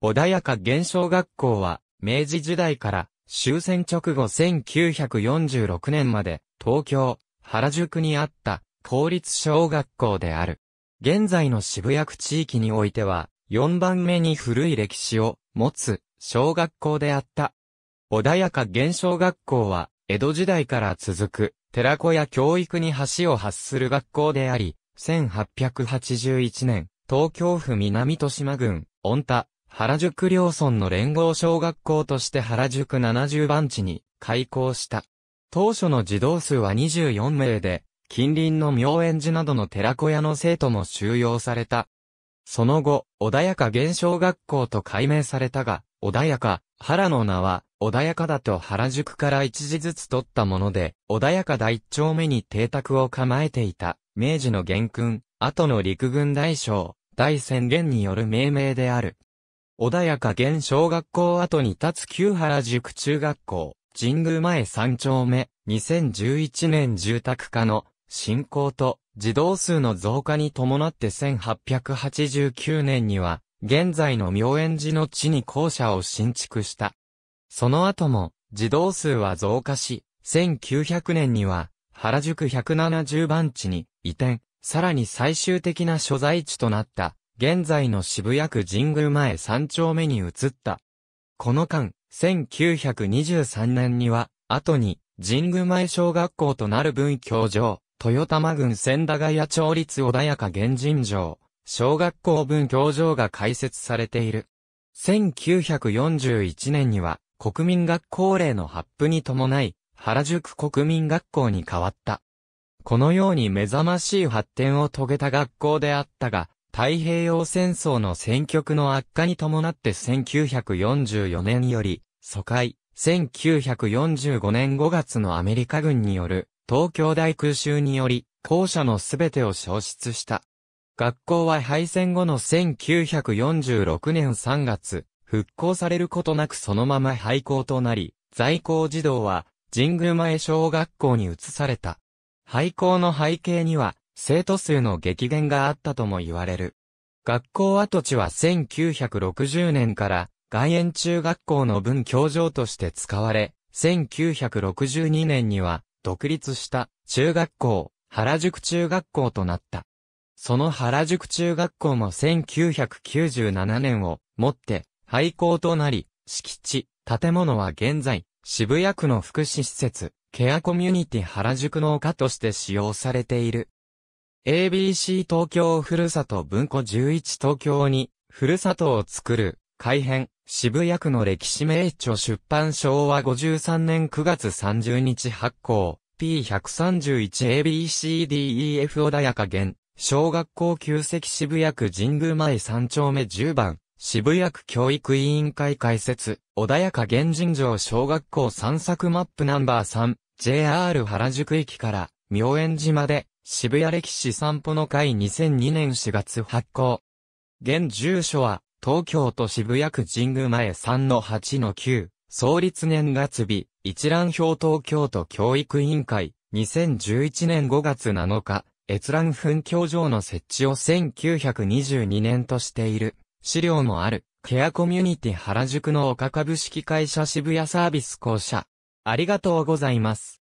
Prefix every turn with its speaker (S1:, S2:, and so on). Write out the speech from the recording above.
S1: 穏やか現象学校は、明治時代から、終戦直後1946年まで、東京、原宿にあった、公立小学校である。現在の渋谷区地域においては、4番目に古い歴史を持つ小学校であった。穏やか現象学校は、江戸時代から続く、寺子や教育に橋を発する学校であり、1881年、東京府南豊島郡、御田、原宿両村の連合小学校として原宿70番地に開校した。当初の児童数は24名で、近隣の妙園寺などの寺小屋の生徒も収容された。その後、穏やか現象学校と改名されたが、穏やか、原の名は、穏やかだと原宿から一時ずつ取ったもので、穏やか第一丁目に邸宅を構えていた、明治の元君、後の陸軍大将、大宣言による命名である。穏やか現小学校後に立つ旧原塾中学校、神宮前三丁目、2011年住宅化の進行と児童数の増加に伴って1889年には、現在の明円寺の地に校舎を新築した。その後も、児童数は増加し、1900年には、原宿170番地に移転、さらに最終的な所在地となった、現在の渋谷区神宮前三丁目に移った。この間、1923年には、後に、神宮前小学校となる文教場、豊玉郡千駄ヶ谷町立穏やか原人城、小学校文教場が開設されている。1941年には、国民学校令の発布に伴い、原宿国民学校に変わった。このように目覚ましい発展を遂げた学校であったが、太平洋戦争の戦局の悪化に伴って1944年より、疎開、1945年5月のアメリカ軍による東京大空襲により、校舎のすべてを消失した。学校は敗戦後の1946年3月、復興されることなくそのまま廃校となり、在校児童は神宮前小学校に移された。廃校の背景には、生徒数の激減があったとも言われる。学校跡地は1960年から外苑中学校の分教場として使われ、1962年には独立した中学校、原宿中学校となった。その原宿中学校も1997年をもって廃校となり、敷地、建物は現在、渋谷区の福祉施設、ケアコミュニティ原宿の丘として使用されている。ABC 東京ふるさと文庫11東京に、ふるさとを作る、改編、渋谷区の歴史名著出版昭和53年9月30日発行、P131ABCDEF 穏やか現、小学校旧跡渋谷区神宮前3丁目10番、渋谷区教育委員会開設、穏やか現人城小学校散策マップナンバー3、JR 原宿駅から、明園寺まで、渋谷歴史散歩の会2002年4月発行。現住所は、東京都渋谷区神宮前3-8-9、創立年月日、一覧表東京都教育委員会、2011年5月7日、閲覧紛教場の設置を1922年としている。資料もある、ケアコミュニティ原宿の岡株式会社渋谷サービス公社。ありがとうございます。